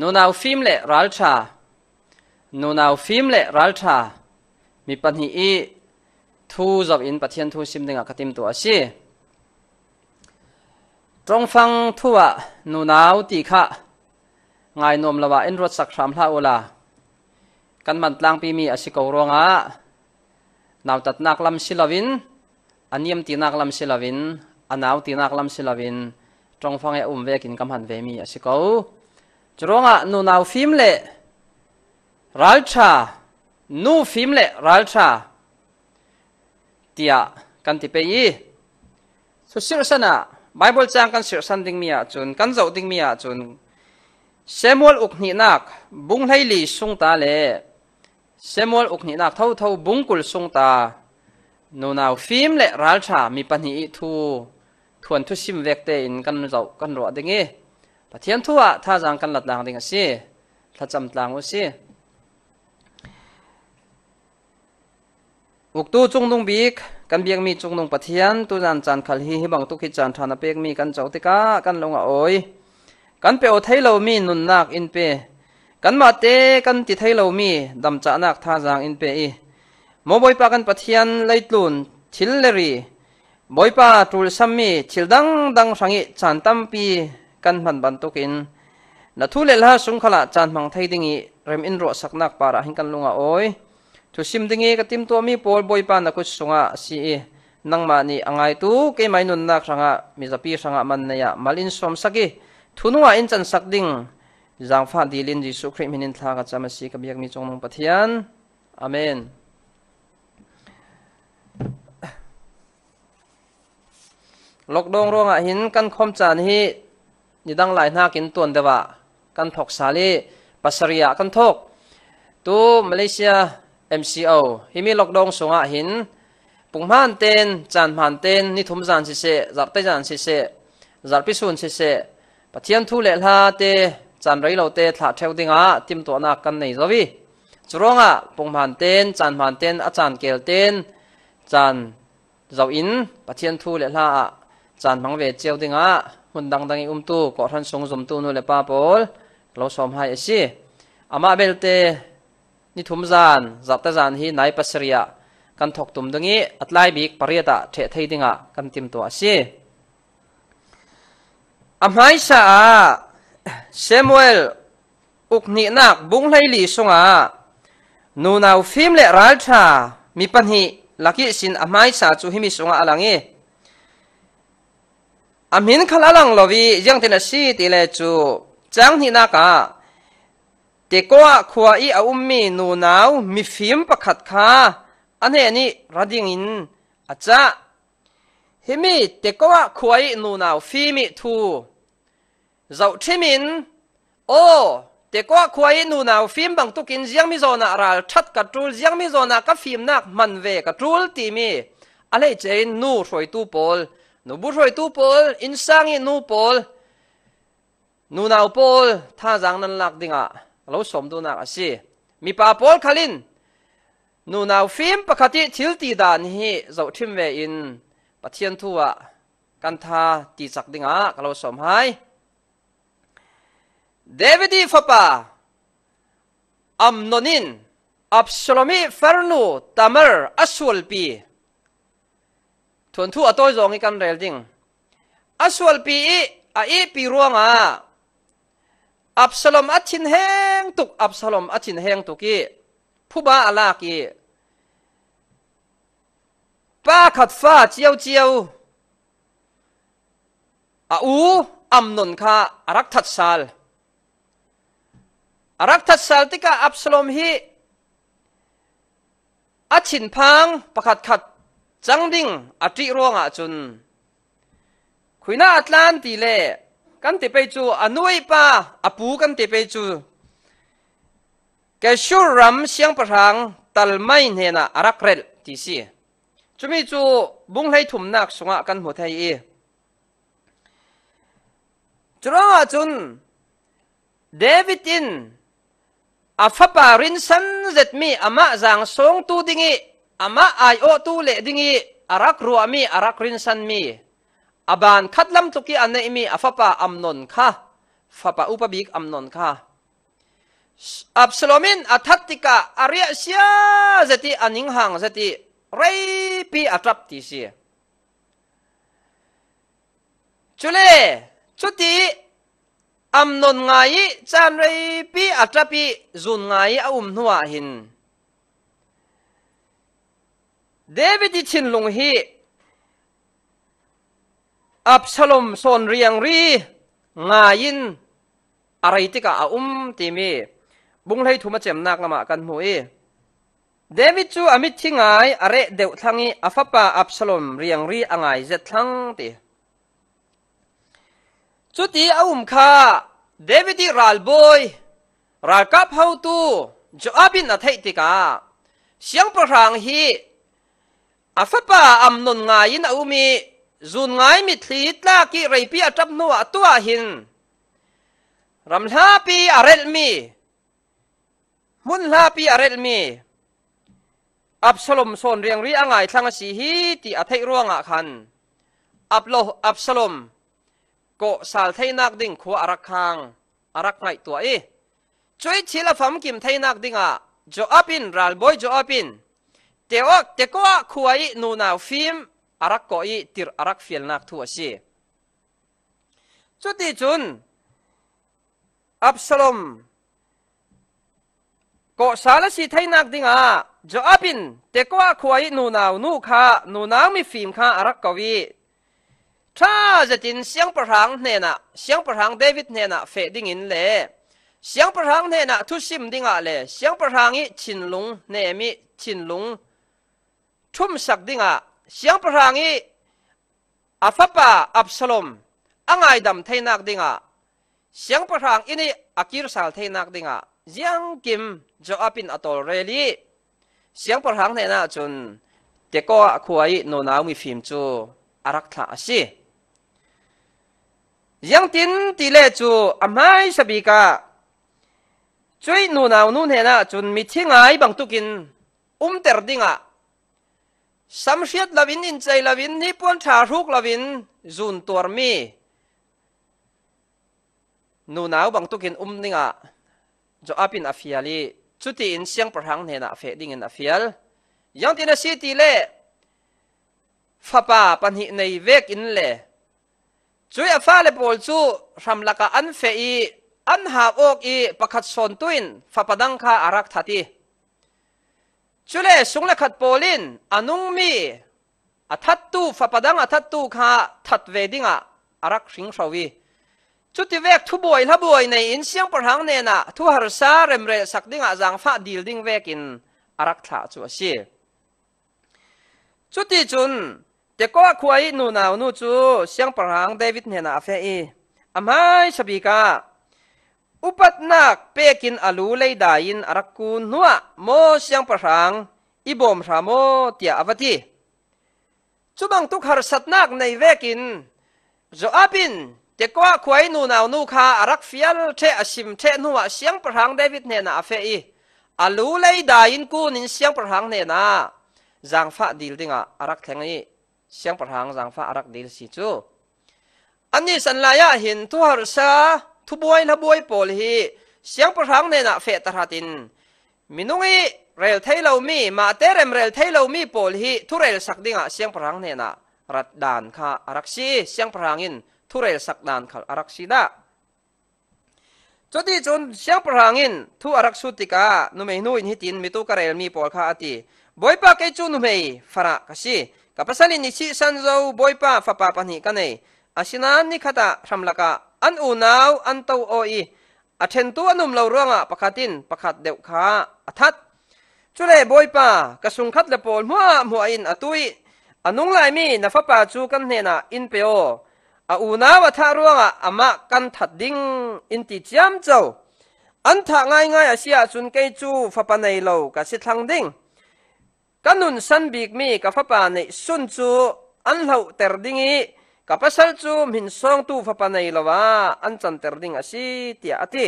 นูนาวฟิมเละรัลชา นูนาวฟิมเละรัลชามีปัญหาอีทูจอบอินปัจเจียนทูชิมดึงกติมตัวสิตรงฟังทูวนูนาวตีขะไงานมละว่าอินรถสักครามลาอุลา กันมันตลางปีมีอาชิกรองะนาวตัดนักลำศิลวินอันเยี่มตีนักลำศิลวินอันนาวตีนักลำศิลวินตรงฟังไออุ้มเวกินกำหันเวมีอาชิกรจรงอ่ะนูนาวฟิมเละรัลชานูฟิมเละรัลชาเตียกันที่ไปยี่สุดสิ่งสนะไบเบิลจางกันสิ่งสันดิ่งมีอ่ะจนกันเจ้าดิ่งมีอ่ะจนเซมอลอุกนีนักบุ้งให้ลีสุงตาเละเซมอลอุกนีนักเท่าเท่าบุ้งกุลสุงตานูนาวฟิมเละรัลชามีปัญหาทูทวนทุชิมเวกเตอินกันเจ้ากันรอดิ่งเงี้ปะเทียนทั่วท่าจางกันหลัดลางดิงสิหลัดจำลางวสิอุกตูจงดงบีกกันเบียงมีจงดงปะเทียนตูจานจานขัลฮีฮิบังตุกิจานทานเปียกมีกันเจ้าติกากันลงอ้อยกันเปอไทยเรามีนุนนักอินเปกันมาเตกันติไทยเรามีดำจานักท่าจางอินเปอีมบอยปากันปะเทียนไลตุนทิลเลรีบอยปาตูลซัมมีทิลดังดังสังอิจานตัมปี căn bản bản tu kín na thu lệ la sung khala chan mang thai ding ý rem in ruột sak nak para hin kan lunga oi thu sim ding ý ka tim to mi pol boy pan pa na sung sunga si năng nang ma anh angai tu cái ke mai nun nak sanga mi zapi sanga man na ya malin som thu nua in chân sak ding zang pha dilin ji su khrim hinin thla ka chama si ka việc mi trong chong nong pathian amen lok dong ronga ah hin căn khom chan hi นี่ดังหลายหน้ากินตัวเดวะกันทกสาลีปัสริยากันทกตูมาเลเซีย MCO ฮิมีลกดงสงาหินปุงมันเตนจาน่ันเตนนี่ทุมจานสิเสจัดเตจานสิเสจัดพิสูจน์สิเสปะเทียนทุเลลาเตจานไรเราเตถาเทวดิงาติมตัวนักกันในสวีจรวงอ่ะปุงมันเตนจาน่ันเตนอาจารย์เกลเตนจานเจ้าอินปะเทียนทุเลลาจานพังเวเจียวดิงาหุ่นดังดังอุ้มตู้กอทันทรงสมตู้นู่นเลยป้าปอลเราสมให้สิอามาเบลเตนี่ทุ่มจานจับตาจานฮีนายปัสเรียกันถกตุ่มดังนี้อัตไลบิกปริยตะเทเทดิงะกันติมตัวสิอามาิสาเซมูเอลอุกนินักบุ้งไลลีสงะนูนาวฟิมเลรัลชามีปัญหาลักยิสินอามาิสาจูฮิมิสงะอะไรงี้อามินขลาลังลวียังเทนสีตีเลจูจังฮินากาเตกัวขวาอีอุมมีนูนาวมีฟิมประคัดคาอันนี้นี่ระดิ่งอินอาจจะเฮมีเตกัวขวาอีนูนาวฟิมิทูเจ้าชิมินโอเตกัวขวาอีนูนาฟิมบังตุกินยังมีโซนาราชัดกัจูลยังมีโซนาก็ฟิมนักมันเวกัจูลตีมีอะไรเจนนูสวยตูโปลนูบุช่วยตูปอลอินสังนูปอลนูนาวปอลท่าจังนั้นหลักดิงอ่ะเราสมดุนักสิมีป่าปอลคลินนูนาวฟิมปกติทิลตีดานฮีเจ้ทิมเวอินปะเทียนทัวกันท่าตีสักดิงอ่ะเราสมให้เดวิดีฟปาอัมโนนินอับสลมีเฟาร์นูตามร์อัสวลปีทวนทั่อตัวจงกันเรลจิงอัศวลปีอีอีปีรวงอ่ะ อับสลอมอัชินแหงตุกอับสลอมอัชินแหงตุกีผู้บ้าอลากีป้าขัดฟ้าเจียวเจียวอาอูอัมนนคาอรักทัดซาลอรักทัดซาลติกาอับสลอมฮีอัชินพังประขัดขัดจังดิ่งอติรวงอาจุนคุยน่าอัตลันตีเล่กันติไปจูอนุยป้าอปูกันติไปจูแกชูรัมเสียงประทังตัลไม่เนนะอารักเรลตีสีจุมิจูบุ้งให้ถุมนักสงะกันหดวไทยเอจุรอาจุนเดวิดอินอาฟปารินสันเซตมีอามาจังสงตูดิงีอามาไอโอตูเลดิงีอารักรัวมีอารักรินสันมีอาบานคัดลำทุกี้อันในมีอาฟปาอัมนนค่ะฟปาอุปบิกอัมนนค่ะอับสโลมินอัทติกาอาริยเซียเจติอันิงหังเจติไรปีอัตรับทีเสียุเลชุดีอัมนนไงจันไรปีอัตรับปีจุนไงอุมนัวหินดวิดชินลงฮีอับชลมโซนเรียงรีงายินอะไรที่กะอาอุมตีมีบุงให้ทุมาเจมนักละมากันหมวยเดวิดจูอามิทิงไงอะไรเดวทังอีอัฟปาอับชลมเรียงรีอ่างไงเจทังตีจุดที่อาอุมคาเดวิดีรัลบอยรัลกับเฮาตูจอบินอะเทติกาเสียงประรังฮีอาฟปาอัมนุนงายินอูมีจูนงายมิทีตลากิไรปีอาจับนัวตัวหินรำลาปีอาเรลมีมุนลาปีอาเรลมีอับสลมโซนเรียงรีอ่างไงทังสีฮีติอัทัยร่วงอ่ะคันอับโลอับสลมโกสาลไทยนักดิ่งขวารักคางอารักไงตัวเอช่วยชีละฟมกิมไทยนักดิ่งอ่ะจออับินรัลบอยจออับินเจวาเจก็ขวยนูนาวฟิมอารักกอยติรอารักเฟียลนักทัวชีจุดที่จุนอับสลมก็สารส์ใท้นักดิงอาจอบินเจก็ขวยนูนาวนูคานูนาวมีฟิมคาอารักก็วีถ้าจะจินเสียงประหังเนี่ยนะเสียงประหังเดวิดเนี่ยนะเฟดิงินเลยเสียงประหังเนี่ยนะทุสิมดิงอาเลยเสียงประหังอีชินลุงเนี่ยมีชินลุงทุ่มสักดิ่งอ่ะเสียงประหางีอาฟ้าป่าอับสลมอ่างไอดำเทนักดิ่งอ่ะเสียงประหางอินี่อากิรสาลเทนักดิ่งอ่ะเสียงกิมจะอาปินอัตโตเรลีเสียงประหางเทน่าจนเด็กก็ขวายโนนาวมีฟิล์มจูอารักษาสิยังตินตีเลจูอามายสบีกาช่วยนูนาวนูนเฮน่าจนมีทิ้งไงบางตุกินอุ้มเตอร์ดิ่งอ่ะสัมเชียดละวินอินใจละวินนี่ป้วนถาทุกละวินจูนตัวมีนูนาวบังตุกินอุ้มนิงอ่ะจะอภินอาฟิยาลีชุดที่อินเสียงประทังเห็นอาเฟดิงินอาฟิยลยังที่นั่นสิตีเล่ฟ้าป่าปันหิในเวกอินเล่ช่วยฟ้าเล่บอลจูทำลักอันเฟอีอันหาโอกอีประคัดสนตุินฟ้าปดังคาอารักทัดีชุเลสงเลขัดโปลินอนุงมีอทัตตูฟปดังอทัตตูคาทัดเวดิงะอารักสิงสวีจุดที่เวกทุบวยทับวยในอินเสียงประหังเนนะทุหรสาเรมเรสักดิงะจางฟ้าดีลดิงเวกินอารักถาจัวสีจุดที่จุนเด็ก็คุยนูนาวนูจูเสียงประหังเดวิดเนนะเฟอีอามายสบีกา upatnak pekin alu leidain arakun nuwa mo siang parang ibom ramo tia avati chubang tuk har satnak nei vekin zo apin te kwa khwai nu naw nu kha arak fial the asim the david ne na alu leidain ku nin siang parang ne na zang fa arak theng i siang parang arak dil si chu ani san laya hin tu har sa ทุบวยละบวยโปลฮีเสียงประทังเนี่ยนะเฟตระตินมินุงอีเรลเทลามีมาเตเรมเรลเทลามีโปลฮีทุเรลสักดิ่งเสียงประทังเนี่ยนะรัดดานค่ะอารักษีเสียงประทังอินทุเรลสักดานค่ะอารักษีดะจดีจนเสียงประหังอินทุอารักสุติกานุเมนูอินฮิตินมิตุกเรลมีปอลคาอติบอยปาเกจุนุเมยฟระกษีกับภาษาลินิชิซันโซบอยปาฟปาปนิกันเนออาชินานนิคตะทำลักะอันอูนาวอันเตาโออีอาเทนตัวนุ่มเลารื่องอ่ะประคตินประคตเดวขาอัทัดจุเลยบอยป้ากระสุนคัดเลปอลมัวมัวอินอตุยอันนุ่งลายมีนัฟป้าจูกันเนน่ยะอินเปียวออูนาวทาร่วงอ่ะอามากันถัดดิ้งอินติจามเจ้าอันถ้าง่ายง่ายอาเสียจุนเกจูฟปานัยเรากสิทังดิ้งกันนุนสันบีกมีกับฟปานในสุนจูอันเล่าเตอร์ดิ้งอี kapasal chu min song tu fa panai lawa an chan ter ding asi ti. ati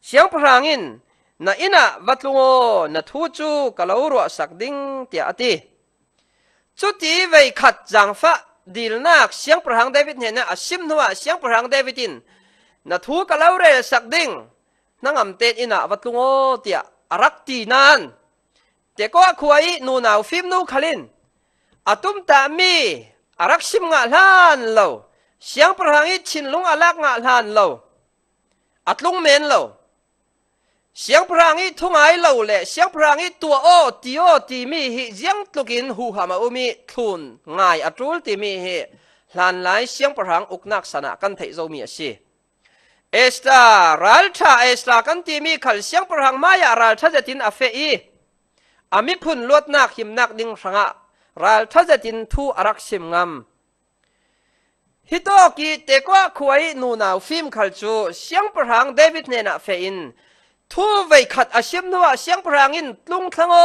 siang in na ina vatlungo na thu chu kalawro sak ding ti. ati ti vei khat jang fa dil nak siang prang david ne na asim nuwa siang prang david in na thu kalawre sak ding nangam te ina vatlungo tia arak ti nan te ko khuai nu naw phim nu khalin atum ta mi อารักชิมงาลานเราเสียงประหังอิชินลุงอาลักงาลานเราอัดลุงเมนเราเสียงพรางอีทุ่งไอเราแหละเสียงพรางอีตัวโอตีโอตีมีหิเสียงตุกินหูหามาอุมีทุนงายอัตรูลตีมีหิหลานไลาเสียงพรางอุกนักสนะกันเทโซมีสิเอสตารัลชาเอสตากันตีมีขลเสียงพรางมายารัลชาจะตินอเฟอีอามิพุนลวดนักหิมนักดิ่งสังะรัลทัศจินทูอารักชิมงามฮิตอกีเตกว่าคุยนูนาฟิล์มขัลจูเสียงประหงเดวิดเนนาเฟินทูไวขัดอาชิมนัวเสียงประหงอินลุงทังโอ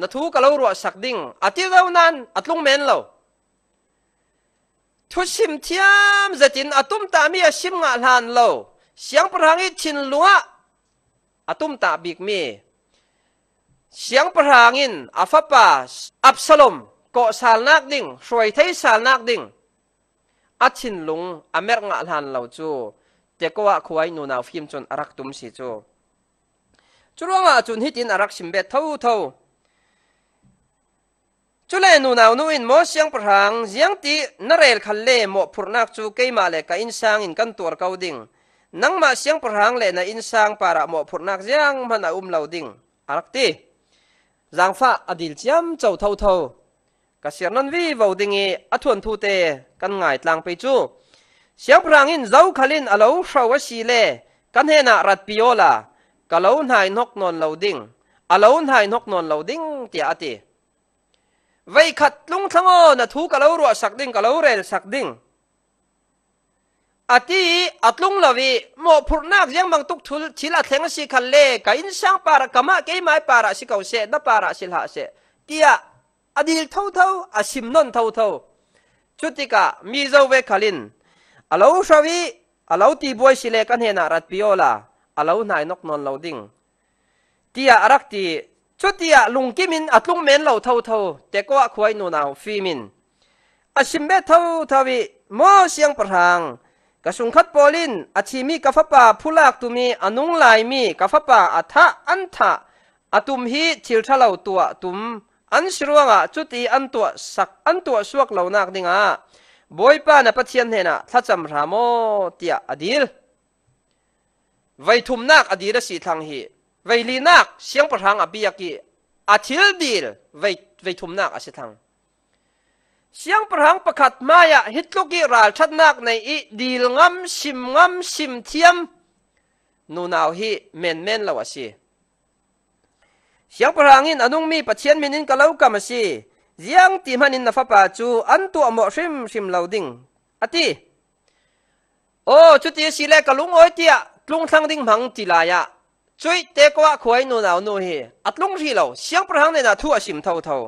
นัทูกะเลารัวสักดิ่งอาทิตย์เรานั้นอัดลุงเมนเรทุชิมเทียมจะจินอาตุมตามีอาชิมงาลานเรเสียงประหงอินชินลัวอาตุมตาบิกมีเสียงประหางินอัฟปาอับสลมเกาะสารนักดิ่งสวยไทยสารนักดิ่งอัชินลุงอเมรกะลันเราจูเด็กว่าควายนูนาวฟิมจนรักตุมสิจูจุลวอาจุนฮิตินรักชิมเบทเท่าเท่าจุเลนูนาวนูอินโมเสียงประหางเสียงตีนเรลคัลเล่หมอพุรนักจูเกยมาเลกอินซางอินกันตัวเกาดิ่งนังมาเสียงประหางเลนะอินซางปาระหมอพุรนักเสียงมันอุ้มเราดิ่งอรักตี giang pha adil chiam chau thâu thâu cả xiang non vi vào đình nghe a thuần thu tê căn ngài tlang pe chu xiang prang in zau khalin alo shau a si le căn he na rat piola cả lâu nai nok non lâu ding alo nai nok non lâu ding ti ati vậy khát lung thang o na thu cả lâu ruột sạc ding cả lâu rel sạc ding อาทิอัตลุงลวีโมพูนักยังบังตุกทุลชิลาเซงสิขันเล่กับอินสังปารากามะเกยไม้ปาราสิเขาเสดปาราสิลาเสที่อดีลเท่าเท่าอาชิมนนเท่าเท่าชุติกามีเจ้าเวคาลินอาลาวชาวีอาลาวตีบวยสิเลกันเฮนารัตปิโอลาอาลาวนายนกนนเลาดิ่งที่อารักตีชุติอาลุงกิมินอัตลุงเมนลาวเท่าเท่าเต็กว่าควายนูนาวฟีมินอาชิมเบเท่าท่วีโมเสียงประทางกระสุนคัดโปลินอาชีมีกัฟปาผู้ลากตุมีอนุงลายมีกัฟปาอัฐะอันทะอาตุมฮีชิลทะเลาตัวตุมอันสรวงะจุดีอันตัวสักอันตัวสวกเหล่านักดิงะบอยป้านะปะเทียนเฮนะทัาจำรามเตียอดีลไวทุมนักอดีลสีทางฮีไวลีนักเสียงประทังอบิยกีอาชิลดีลไวไวทุมนักอชิทางเสียงประหังประคัดมายะฮิตลูกีราชัดนักในอีดีลงำชิมงำชิมเทียมนูนาวฮีเมนเมนละวะสีเสียงประหังอินอนุงมีปะเทียนมินินกะเล่ากะมาสีเสียงตีมันอินนัฟปาจูอันตัวหมอชิมชิมเลาดิงอะติโอ้ชุดที่สีแรกกะลุงโอ้ยเตียลุงทังดิงพังจีลายะช่วยเตกว่าควยนูนาวนูฮีอัดลุงทีเหลาเสียงประหังในนาทัวชิมเท่าเท่า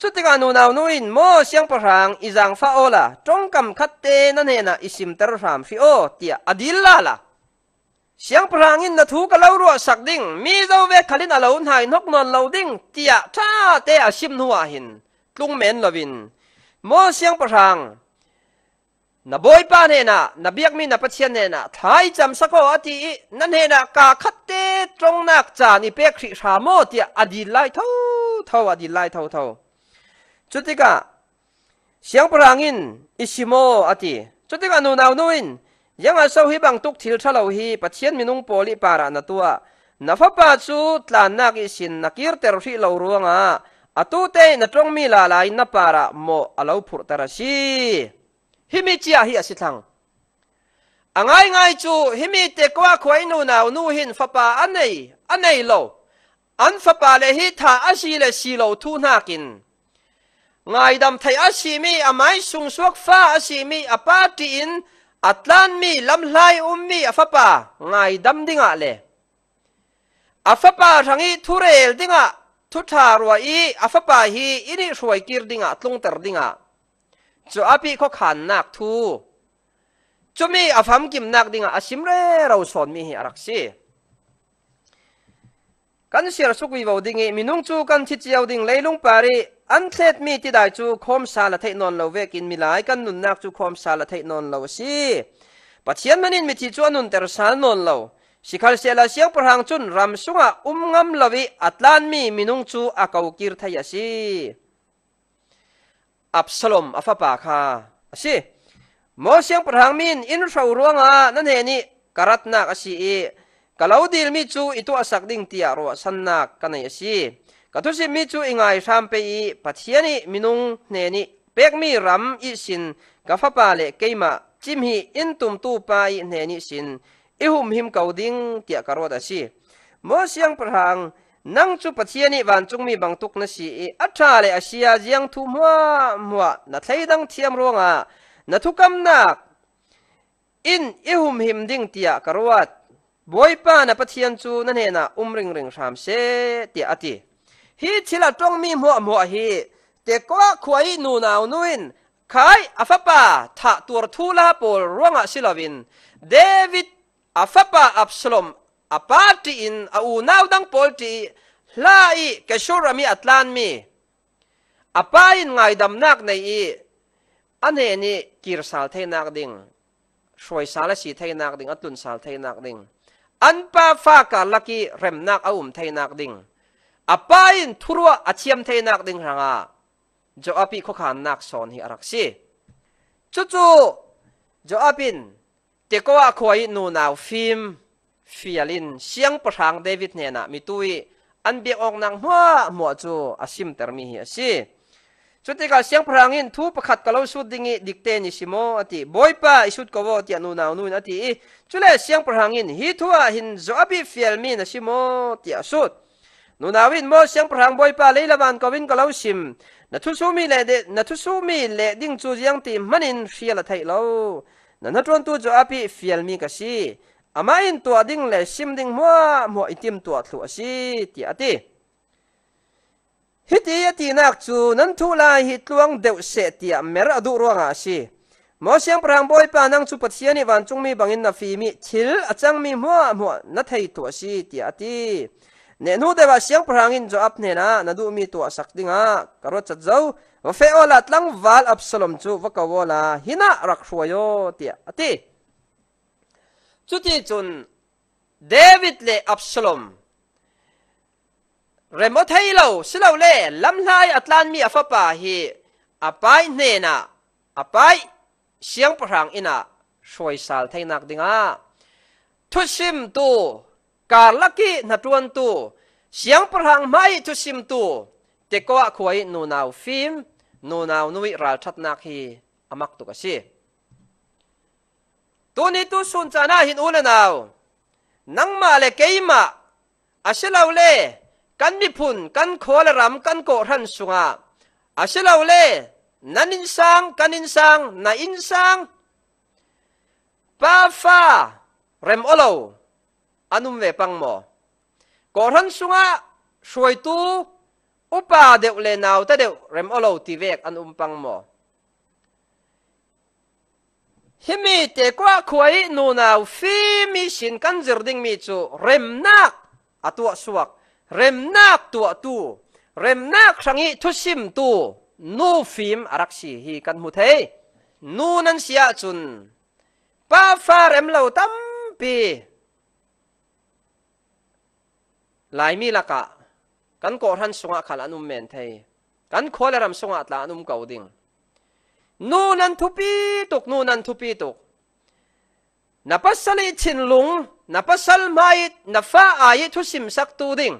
ชุดที่กานูนาวนูรินโมเสียงประรังอีจังฟ้าโอละจงกำคัดเตนั่นเองนะอิสิมตรามฟิโอเตียอดีลลาละเสียงพลางอินนะทูกะเล่ารัวสักดิ่งมีเจ้าเวคาลินอาุลาหานกนอนเลาดิ่งเตียชาเตอสิมหัวหินลุงเมนลวินโมเสียงประรังนับอยป้าเน่นะนับเบียกมีนปัจเจเน่นะทายจำสักวัอตินั่นเองนะกาคัดเตตรงนักจานิเปกริชาโมเตียอดีลไลเท่าเท่าอดีลไลเท่าเท่า Chutika, siang perangin isimo ati. Chutika nu nau ai yang aso hi bang tuk thil thalo hi pathian minung poli para na tua. Na fa pa chu tlan nak isin nakir ter ri lo ruanga. Atu te na trong mi la lai na para mo alo phur tarasi. Himi chia hi asithang. Angai ngai chu himi te qua khoi nu nau nu hin fa pa anei anei lo. An fa pa le hi tha asi le si lo thu nakin. งดำไทยอาชีมีอไมยสุงสวกฟ้าอาชีมีอปาตีอินอัตลานมีลำไลอุมมีอฟปางดำดิ่งอะเลอฟปาทางอีทุเรลดิ่งอะทุทารวอีอฟปาฮีอินิสวยกิรดิ่งอะตลงตรดิ่งอะจูอาปีเขขันนักทูจูมีอฟัมกิมนักดิ่งอะอาชิมเรเราสอนมีฮิอารักซีกันเสียสุกวิวดิงมินุงจูกันทิจยาวดิงเลยลุงปารีอันเทศมีที่ได้จูคมซาละเทนนเราเวกินมีหลายกันนุนนักจูคมซาละเทนนเราสิปัจเจียนมันินมีที่จวนนุนเตอร์สานนนเราสิขัลเสียลาเสียงประหังจุนรำสุงะอุ้มงำลวิอัตลานมีมินุงจูอากาวกิรทยาสิอับสลมอฟปาคาสิโมเสียงประหังมินอินทราวรวงอานั่นเฮนี่กรัตนักสิเอกาลาวดิลมิจูอิตัวสักดิ้งเตียรัวสันนักกันเนี่ยสิกระทุสิมิจูอิงไงสามปีปัจเจียนิมินุงเนนิเปกมีรัมอิสินกัฟปาเลเกมาจิมฮีอินตุมตูไปเนนิสินอิหุมหิมกลาวดิ้งเตียกรัวดัสิมอสียงประังนังจูปัจเจียนิวันจุงมีบังทุกเนสิอัจฉริยะเสียจียงทุมว่ามัวนัทเลดังเทียมรัวงานัทุกัมนักอินอิหุมหิมดิ้งเตียกรัวบอยป้านะปะเทียนจูนั่นเห็นนะอุ้มริงริงสามเสเตียอติฮีชิละจ้งมีหัวหัวฮีเตกว่ายนูนาวนุนขายอาฟป้าถะตัวทูลาปูร่วงอศิลวินเดวิดอาฟป้าอับสลมอาปาตีอินอูนาวดังปอลตีลาอีกชูรามีอัตลานมีอปาอินไงดำนักในอีอันเนี่กีรสาลเทนักดิงช่วยสาลสีเทนักดิงอัตุนสาลเทนักดิง an pa fa ka laki remnak a um thainak ding apain thurwa achiam thainak ding ranga jo api kho khan nak son hi arak si chu chu jo apin te ko a khoi nu naw phim fialin siang pasang david ne na mi tui an bi ok nang ma mo chu asim termi hi si ชุดที่ก็เสียงพลังอินทุประคัดก็เราชุดดิ่งดิกเตนิชิโมอติบอยปะชุดก็ว่าที่นูนาวนูนอติชุดเลยเสียงพลังอินฮิทัวหินจอบิฟิลมินชิโมที่ชุดนูนาวินโมเสียงพลังบอยปะเลยละบันก็วินก็เราชิมนัทุสุมีเลดนัทุสุมีเลดิ่งจูเจียงตีมันอินฟิลไทยเรานั่นนัทวนตัวจอบิฟิลมินก็สิอามาอินตัวดิ่งเลยชิมดิ่งมัวมัวอิติมตัวทุ่งสิที่อติฮิตียตีนักจูนันทุลาฮิตลวงเดวเสตียเมรอดูรวงอาชีมอเสียงพรางบอยปานังจูปัเสียนิวันจงมีบังอินนาฟีมิชิลอาจังมีมัวมัวนัทเฮตัวชีตียตีเนนูเดว่เสียงพรางอินจูอัพเนนานัดูมีตัวสักดิงะกระจัดเจ้าวเฟอลัดลังวาลอับสลมจูวกวลาฮินะรักชัวโยตียตีจุดที่จุนเดวิดเลอับสลมเรมอทยเราสิเราเล่ลำลายอัตลานมีอฟปาฮีอปายเนนะอปายเสียงพรางอินาช่วยสาลไทยนักดิงาทุชิมตูกาลักกีนัดวนตูเสียงพรางไม่ทุชิมตูเตกว่าควยนูนาวฟิมนูนาวนุวิราชัดนักฮีอมักตุกสิตัวนี้ตัวสุนจานาหินอุลนาวนังมาเลเกยมาอาเชลาเล่กันมีพุนกันโคละรำกันโกรันสุงาอาศัยเราเล่นันอินสังกันอินสังนาอินสังป้าฟ้าเรมโอโลอนุมเวปังโมโกรันสุงาช่วยตูอุปาเดวเลนาวแต่เดวเรมโอโลตีเวกอนุมปังโมฮิมีเตกว่าควยนูนาวฟีมีสินกันจืรดิงมีจูเรมนักอตัวสวกเรมนักตัวตูเรมนักสังิทุชิมตูนูฟิมอารักษีฮีกันมุเทนูนันเสียจุนป้าฟาเรมเลาตั้มปีหลายมีละกะกันกอรันสงะขลาอนุมเมนเทกันขวเรำสงะตลาอนุมเกาดิงนูนันทุปีตุกนูนันทุปีตุกนับพัลิชินลุงนับพัลไมนับฟ้าอายทุสิมสักตูดิง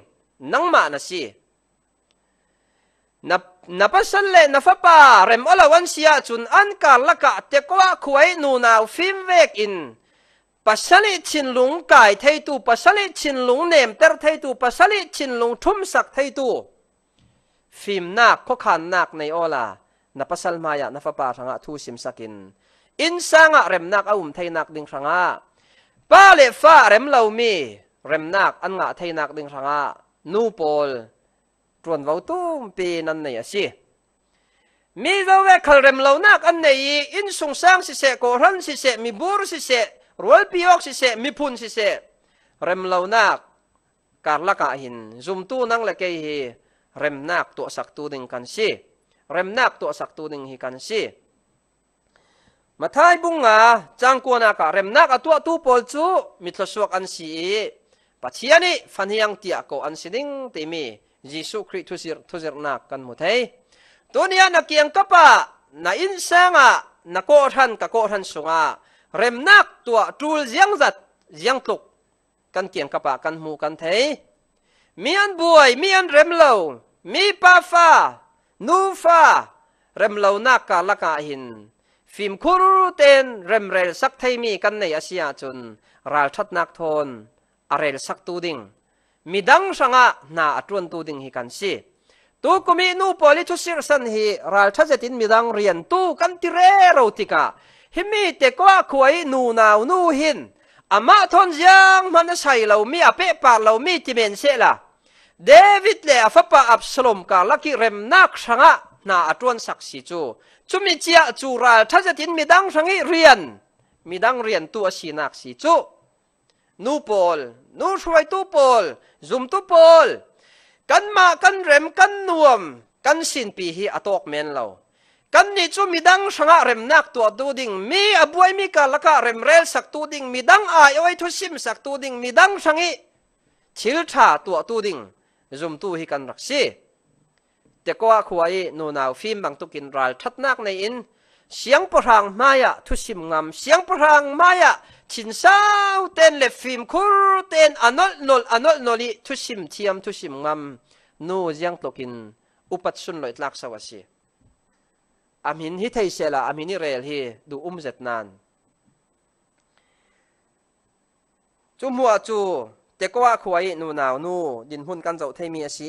นังมาหนาสินับนับสันเล่นับป่าเรมอลาวันเสียจุนอันกาลกะเทกวะคุยนูนาฟิมเวกอินปัสสลิชินลุงไก่เทตูปัสสลิชินลุงเนมเตอร์เทตูปัสสลิชินลุงทุ่มสักเทตูฟิมนักก็ขันนักในอลานับสันมาอยากนับป่าสังะทุสิมสักินอินสังะเรมนักอุ้มเทนักดึงสังกป้าเลฟ้าเรมเลวมีเรมนักอันงะเทนักดึงสังะนูปอลตรวนเวตุ้มปีนันเนี่ยสิมีเราวคลเรมเรานักอันไหนอินสงสังสิเสกโกรันสิเสมีบูรสิเสรวลปิยอกสิเสมีพุนสิเสเรมเรานักการละกะหินซุมตูนังละเกฮีเรมนักตัวสักตัวนึงกันสิเรมนักตัวสักตัวนึงฮีกันสิมาทายบุงอาจังกวนากเรมนักตัวตูปอลจูมิทลสวกอันสีปัจจัยนี้ฟันยังเตียก็อันสิ่งที่มียิสุคริสต์ทุสิรทุสิรนักกันหมดเฮ้ตัวนี้นักเกียงก็ปะนักอินเซงอ่ะนักโกทันกับโกทันสุงอ่ะเริ่มนักตัวจูลยังจัดยังตกกันเกียงกับปะกันหมูกันเทมีอันบวยมีอันเริ่มเลวมีปาฟานูฟาเริ่มเลวนักกาละกาหิน ฟิมคูรูเตนเริ่มเรลสักไทยมีกันในอาเซียจุนราชทัดนักทนอะไรสักตัูดิงมีดังสังะน่าอัตวตัูดิงฮิกันสีตัวกุมีนูปอลิทุสิรสันฮีรัลชาเจตินมีดังเรียนตัวกันติเรโรติกาฮิมีเตกว่าคุยนูนาวนูหินอามาทนยังมันใช่เราไม่เอภิปาเราไม่จิเมนเซละเดวิดเลอฟับปะอับสลมกาลักิเรมนักสังะน่าอัตวสักสิจูจุมิเจียจูรัลชาเจตินมีดังสังิเรียนมีดังเรียนตัวสีนักสิจูนูปอลนูช่วยตูปอลซุมตูปอลกันมากันเร็มกันนวมกันสินปีฮีอตอกเมนเรากันนี่จูมีดังสังเรมนักตัวดูดิงมีอบวยมีกาละกะเร็มเรลสักตูดิงมีดังอายอไว้ทุสิมสักตูดิงมีดังสังอีชิลชาตัวตูดิง zoom ตูฮีกันรักซีแต่ก็ว่าคุายนูนาวฟิมบางตุกินรายทัดนักในอินเสียงประหางมายะทุสิมงามเสียงประหางมายะชินเศร้าเต้นเล็ฟิมคูเต้นอันนอลนอลอันนอลนอลทุชิมเทียมทุชิมงามนูยังตกินอุปัตสุนลอยลักสวัสีอามินฮิเทเซลาอามินิเรลฮีดูอุ้มเจ็ดนานจุมัวจูเจกว่าขวยนูนาวนูดินหุ่นกันเจ้าเทมีสี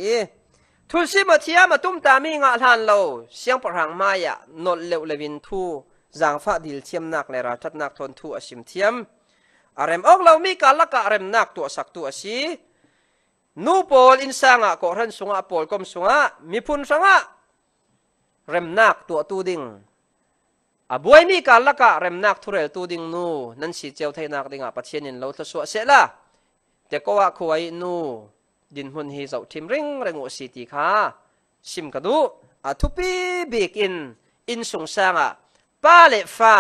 ทุชิมาเทียมาตุ้มตามีงาทานเราเสียงประหังมายะนลเลวเลวินทูจางฟ้าดิลเทียมนักในราชนักทนทุอชิมเทียมอารมออกเรามีการละกะอารมนักตัวสักตัวสีนูโปลอินสังะก็รันสุงะปอลกมสุงะมีพุนสังะเรมนักตัวตูดิงอาบวยมีการละกะเรมนักทุเรตูดิงนูนั่นสีเจ้าไทยนักดิงะปัจเจนินเราทศวเสละแต่ก็ว่าควยนูดินหุ่นฮีเจ้าทิมริงเรงอสีตีคาชิมกระดูอาทุปีบีกิน อินสุงสังะป้าเลฟ้า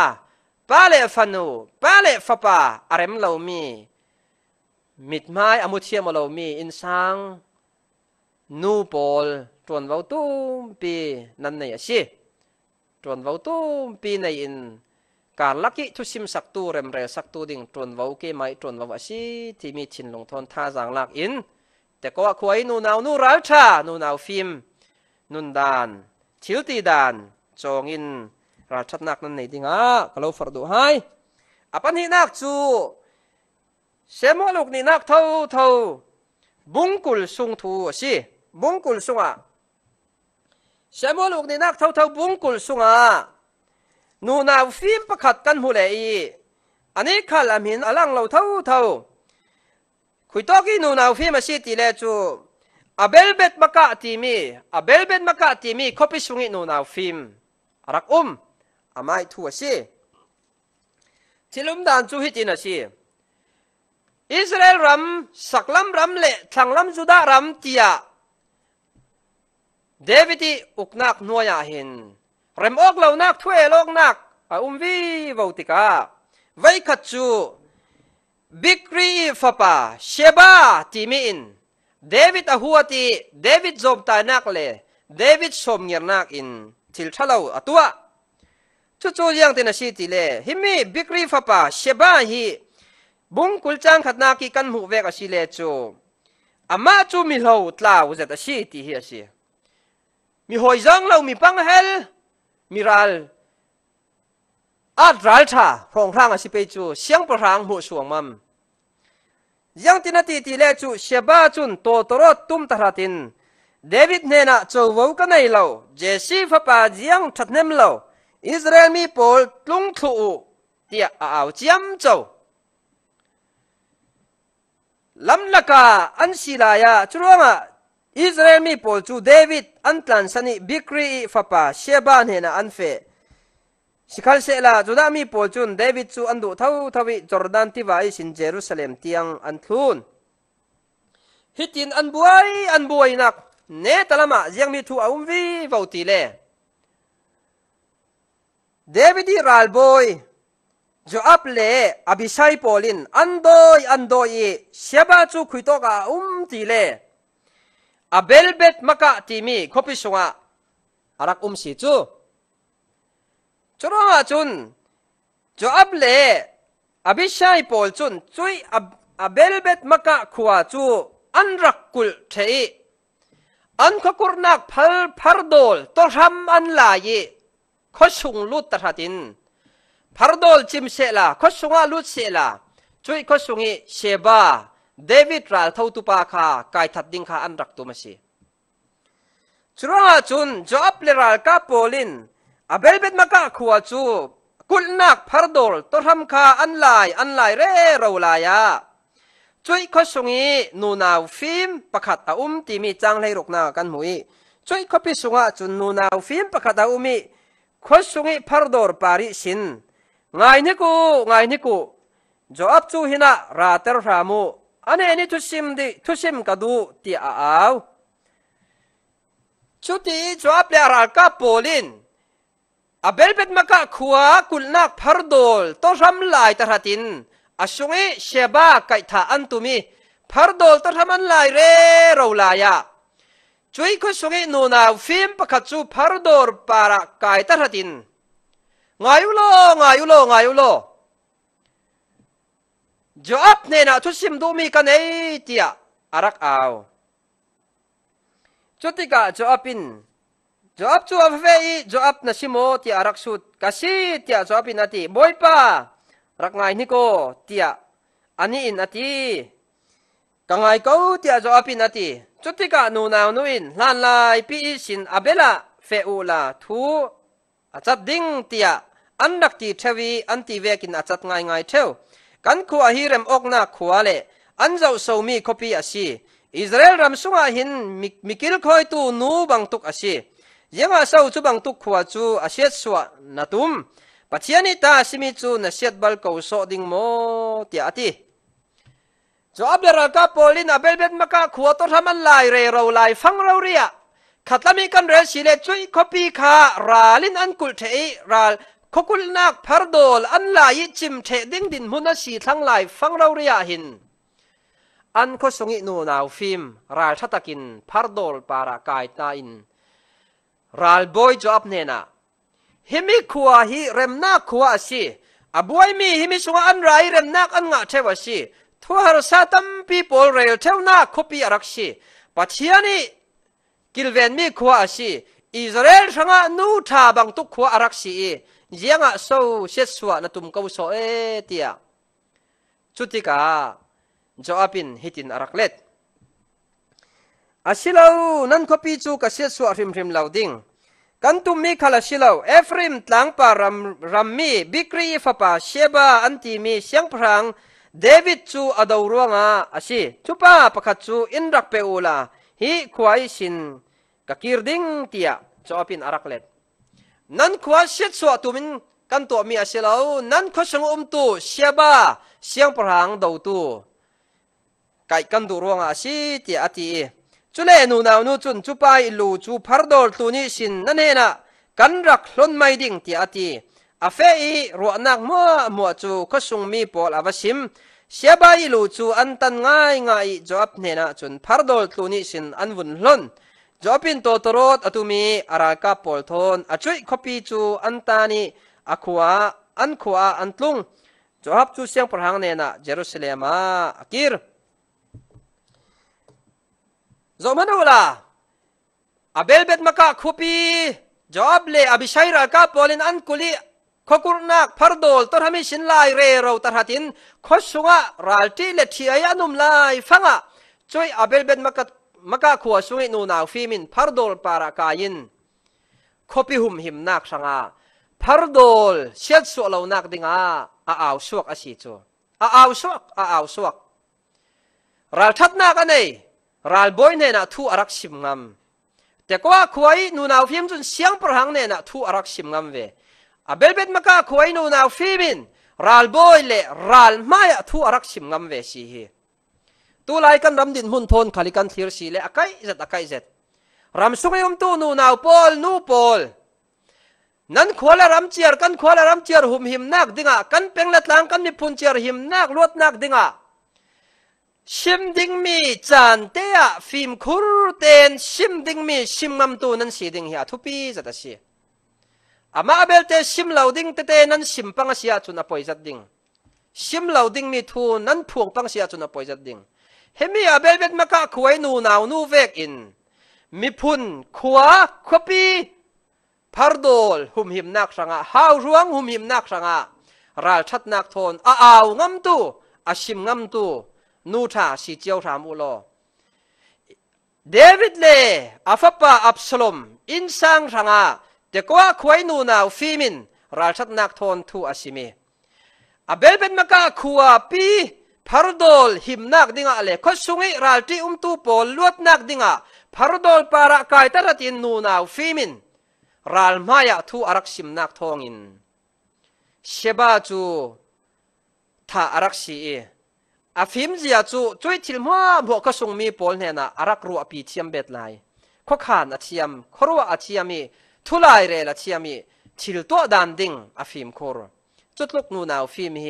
ป้าเลฟานูป้าเลฟ้าป่าอะไรมันเรามีมิดไม้อมุเทียมเรามีอินสังนูปอลจวนเราตุมปีนั่นเนี่ยสิตวนเราตุมปีในอินการลักกิทุชิมสักตูเรมเรสักตูดิ่งจวนเราเกไม่ตรวนเราสิที่มีชินลงทนท่าจางลักอินแต่ก็ควายนูนาวนูร้าวชานูนาวฟิมนุนดานทิลตีดานจองอินราชันักนั่นในดิงอ่ะกลเราฟังดูให้อปันที่นักจูเสมอลูกนี่นักเท่าเท่า บุงกุลสุงทูสิบุงกุลสุงอ่ะเสมอลูกนี่นักเท่าเท่าบุงกุลสุงอ่ะนูนาฟิมประคัดกันหูเลยอันนี้ข้าลำหินอลังเราเท่าเท่าคุยตอกีนูนาฟิมสิตีเลจูอาเบลเบตมากะตีมีอาเบลเบตมากะตีมีคบิสุงินูนาฟิมรักอุ้มอามายทัวชีทิลุมดานจูฮิตินะชีอิสราเอลรัมสักลัมรัมเล่ทังลัมจุดารัมตียเดวิดีอุกนักนัวยาหินเรมอกเหล่านักั่วโลกนักอุมวีวติกาไวคัตจูบิกรีฟปาเชบาทิมินเดวิดอหัวตีเดวิดจอมตานักเลเดวิดสมเงียนักอินทิลชะเลาอตัว chú chú giang te na si ti le himi bikri fapa sheba hi bung kulchang khatna ki kan mu vek asi le chú ama chu mi lo tla u zat asi ti hi asi mi hoi giang lo mi băng hel miral adral tha rong rang asi pe chu siang pa rang mu suang mam yang tina ti ti le chu sheba chun to toro tum taratin david nena chu wo kanai lo jesi giang jiang thatnem lo Israel mi bol lung thu tia ao chiam châu lam laka an silaya churama Israel mi bol chu David an tlan sani bikri i fapa sheban hena an fe sikhal se la juda mi bol chun David chu an du thau thawi Jordan ti vai sin Jerusalem tiang an thlun hitin an buai an buai nak ne talama jiang mi thu aum vi vauti le 데비디 랄보이 저 앞래 아비샤이 볼린 안도이 안도이 샤바주 쿠이토가 움디레 아벨벳 마카 팀이 커피쇼가 아락 움시주 저러마 준저 앞래 아비샤이 볼준 쪼이 아벨벳 마카 쿠아주 안락굴 체이 안카쿠르낙 팔팔돌 또함 안라이 เขาสุงลุดตระทินพารดอลจิมเซละเขาสุงอาลุดเซลาช่วยเขาสุงิเชบาเดวิดรัลเท่วตุปาคากายทัดดิ้งคาอันรักตุมาสีจุราจุนจอบเลรัลกาโปลินอาเบลเบตมากะขวาจูกุลนักพารดอลตัวทำคาอันลายอันลายเร่เราลายาช่วยเขาสุงินูนาวฟิมประคัดอาุมตีมีจังเลยรกนากันหมุยช่วยเขาพิสุงอาจุนนูนาวฟิมประคัดอาุมีคดสุงิพารดอร์ปาริสินไงนี่กูไงนี่กูจอบจูหินะราเตอร์รามูอันนี้นี่ทุสิมดิทุสิมกรดูตีอาเอาชุดที่จอบเลียรักกบโปลินอาเบลเป็ดมากะขวากุลนักพารดอลต้องทำลายตระตินอาสุงิเชบาไกท่าอันตุมีพารดอลต้องทำลายเร่เราลายะช่วยุ็ส่งนูนาฟิมประคัจูพารดอร์ปารากายตระดินไงยุโไงยุโไงยุโลจอบเนี่ยนะทุสิมดูมีกันไอเตียอารักเอาจุดที่กะจอบินจอบจูอัฟเฟยจอบนะชิโมที่อารักสุดกสิตี่จอบินอติบอยปารักไงนี่ก็ที่อันนี้อินอติ ka ngai ko tia zo api đi, chút chuti cả nu nào nu in lan lai pi sin abela phê u la thu achat đặc tia an vi ti thewi về kinh vekin achat ngay ngay theo, kan khu a hi rem ok khu khuwa lệ an zo so mi copy a si israel ram sunga hin mikil khoi tu nu bang tuk a si yenga sau chu bang tuk khuwa chu a set suwa natum pachiani ta simi chu na set bal ko so ding mo tia ati จอบเดรกาโปลินอาเบลเบนมากาขัวตัวทำมันลายเรเราลายฟังเราเรียขัดละมีกันเรศิเลช่วยคปีคาราลินอันกุลเทราุกุลนักพารดอลอันลายจิมเทดิ้งดินมุนสีทั้งลายฟังเราเรียหินอันก็สงินูนาวฟิมราชตกินพารดอลปารากายตาอินราลบอยจอบเนนาฮิมิขัวฮิเรมนาขัวสิอบวยมีฮิมิสุงอันไรเรมนักอันงะเทวสิทัวร์สัตว์ปีบอลเรียลเท่านักคบีอารักษีปัจจียนี้กิลเวนมีขวาสิอิสราเอลสังานูทาบังตุกขวาอารักษียังอ่ะสู้เสสวะนัตุมกุศลเอตียจุดที่กาจอบินฮิตินอารักเลดอาศิลาวนั้นคบีจูกับเสสวะริมริมลาวดิ้งกันตุมีขลาศิลาวเอฟริมตั้งปารัมรัมมีบิกรีฟปาเชบาอันติมีเสียงพรางเดวิดจูอดาวรัวงาอาชีจุป้าปะคัตจูอินรักเปโอลาฮีควายชินกักีรดิ้งเตียจอปินอารักเล็ดนั่นควาเช็ดสวตุมินกันตัวมีอาชีเลานั่นควาชงอมตูเชียบาเสียงพรางดาวตูไก่กันดูรัวงาอาชีเตียอตีจุเลนูนาวนูจุนจุป้าอิลูจูพาร์ดอลตูนิชินนั่นเฮนะกันรักล้นไม่ดิ้งเตียอตี a fe i ruah nak maw muah chu ka sung mi pawl a va sim siabai lu chu an tan ngai nga i job nena chun phardol tlu ni sin an vun hlon jobin to torot atumi araka pol thon achui khopi chu antani akhua ankhua antlung joab chu siang parhang nena jerusalem a akir zomanawla abelbet maka khopi job le abishai raka polin ankuli ขกุรนักพารดลตัวทำให้ชินลายเรเราตัดหัดินขสุงะรัลตีเลทีอาานุมลายฟังอ่ะช่วยอาเบลเบนมักมากขวสุงนูนาวฟีมินพารดลปารากายินขบิหุมหิมนักสังะพารดลเช็ดสวกเรานักดิงะาอาอาวสวกอาศิจูอาอาวสวกอาอาวสวกรัลทัดนักอันไหนรัลบอยเนี่ยนกทูอารักชิมงามแต่ก็ว่าขวายนูนาวฟีมจนเสียงประหังเนี่ยนกทูอารักชิมงามเวอาเบลเบตมากาขวยนูนาฟิมินรัลบอยเล่รัลไม่ทุอรักชิมงามเวสีฮีตูไลกันรำดินหุ่นทนขลิกันทิรชีเล่อากเจ็ดอากเจ็ดรำสุงยมตูนูนาวพอลนูพอลนั่นขวายรำเชียร์กันขวายรำเชียร์หุ่มหิมนักดิ่งอะกันเป่งละทางกันมีพุนเชียร์หิมนักลวดนักดิ่งอะชิมดิ่งมีจันเตะฟิมคูรเตนชิมดิ่งมีชิมงามตูนั่นสีดิ่งเฮาทุบีจัตัสี ama abel te sim lo ding te te nan sim pang sia chun a poizat ding sim lo ding mi thu nan phuang pang sia chun a poizat ding hemi abel bet maka khuai nu naw nu vek in mi phun khuwa khopi pardol hum him nak sanga hau ruang hum him nak sanga ral chat nak thon a aw ngam tu a sim ngam tu nu tha si chiao tham u lo David le afapa Absalom in sang sanga จะกว่าควยนูนาวฟีมินราชนักทนทูอาชิเมอเบลเป็นมากาคัวปีพารดอลหิมนักดิงะเลคสุงิราตที่อุมตูปอลลวดนักดิงะพารดอลปารากายตระตินนูนาวฟีมินรัลมายะทูอารักชิมนักทองอินเชบาจูท่าอารักชีออาฟิมจียจูจุวยทิลมาบวกกสุงมีปอลเนนะอารักรัวปีเทียมเบ็ดไลข้อขานอาเทียมครัวอาเทียมีทุลายเรละเชียมีชิลตัวดานดิ่งอาฟิมโครจุดลูกนูนาวฟิมเฮ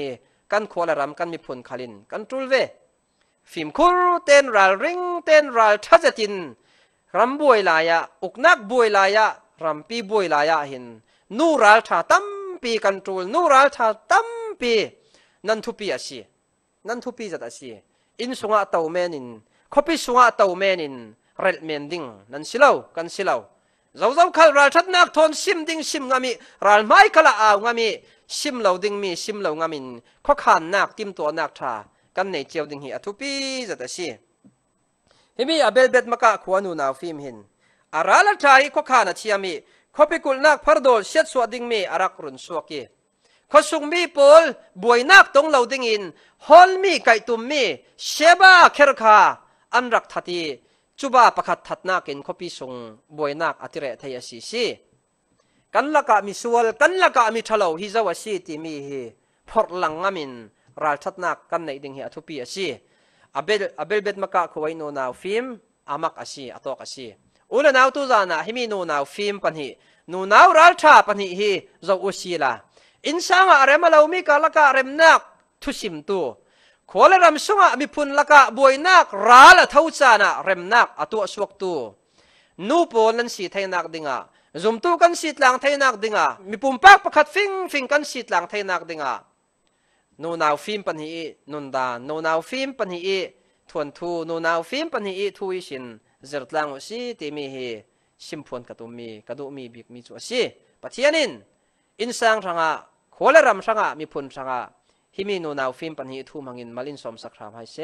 กันควลรำกันมีผลขลินกันทุลเวฟิมคูรเต้นรัลริงเต้นรัลทัจจินรำบวยลายะอุกนักบวยลายะรำปีบวยลายะเห็นนูรัลทาตัมปีกันทุลนูรัลทาตัมปีนันทุปีอาชีนันทุปีจัดอาชีอินสุงะเตาเมนินคบิสุงะเตาเมนินเรลเมนดิงนันสิเลากันสิเลาเราเราขัลราชันักทนชิมดิ้งชิมงามิรานไม้กะละอาวงามิชิมเหลาดิ้งมีชิมเหลางามินข้อขานนักติมตัวนักทากันในเจียวดิ้งหีอทุปีจะแต่ชีฮมีอาเบลเบ็ดมะกะขวานูนาวฟิมหินอาราละทายข้อขานาเชียมีข้อพิกุลนักพรดโดลเช็ดสวดิ้งมีอารักรุนสวกีข้อสุงมีปูลบวยนักตรงเหลาดิ้งอินฮอลมีไก่ตุมมีเชบาเครคาอันรักทัดีจุบาประคัดถัดนากินคบีสงบวยนักอธิเรทยสีสีกันละกะมีสวลกันละกะมีทะเลฮิจาวสีที่มีฮีพอดลังงามินรัลชัดนักกันในดิ่งเฮีอทุปีสีอเบลอเบลเบ็ดมะกะควยโนนาวฟิมอามักอสีอตอกสีอุลนาวตุจานะฮิมีโนนาวฟิมปันฮีโนูนาวรัาชาปันฮีฮีจาวอุสีละอินสังอาเรมาเลามีกันละกะเรมนักทุสิมตูวขอและรำสงะมีพุนละกะบวยนักร้าละเท่าจานะเรมนักอตัวสวกตูนูโปนันสีไทยนักดิงะ zoom ตูกันสีหลังไทยนักดิงะมีปุ่มปักประคัดฟิงฟิงกันสีหลังไทยนักดิงะนูนาวฟิมปันฮีนุนดานนูนาวฟิมปันฮีทวนทูนูนาวฟิมปันฮีทูอิชินเจิดลังอุซีตีมีฮีชิมพวนกระตุมีกระดุมีบิกมีจุอซีปะเทียนินอินสังสังะขอและรำสังะมีพุนสังะทีมีโนนาวฟิมปันหีทูมังอินมาลินสมสครามเ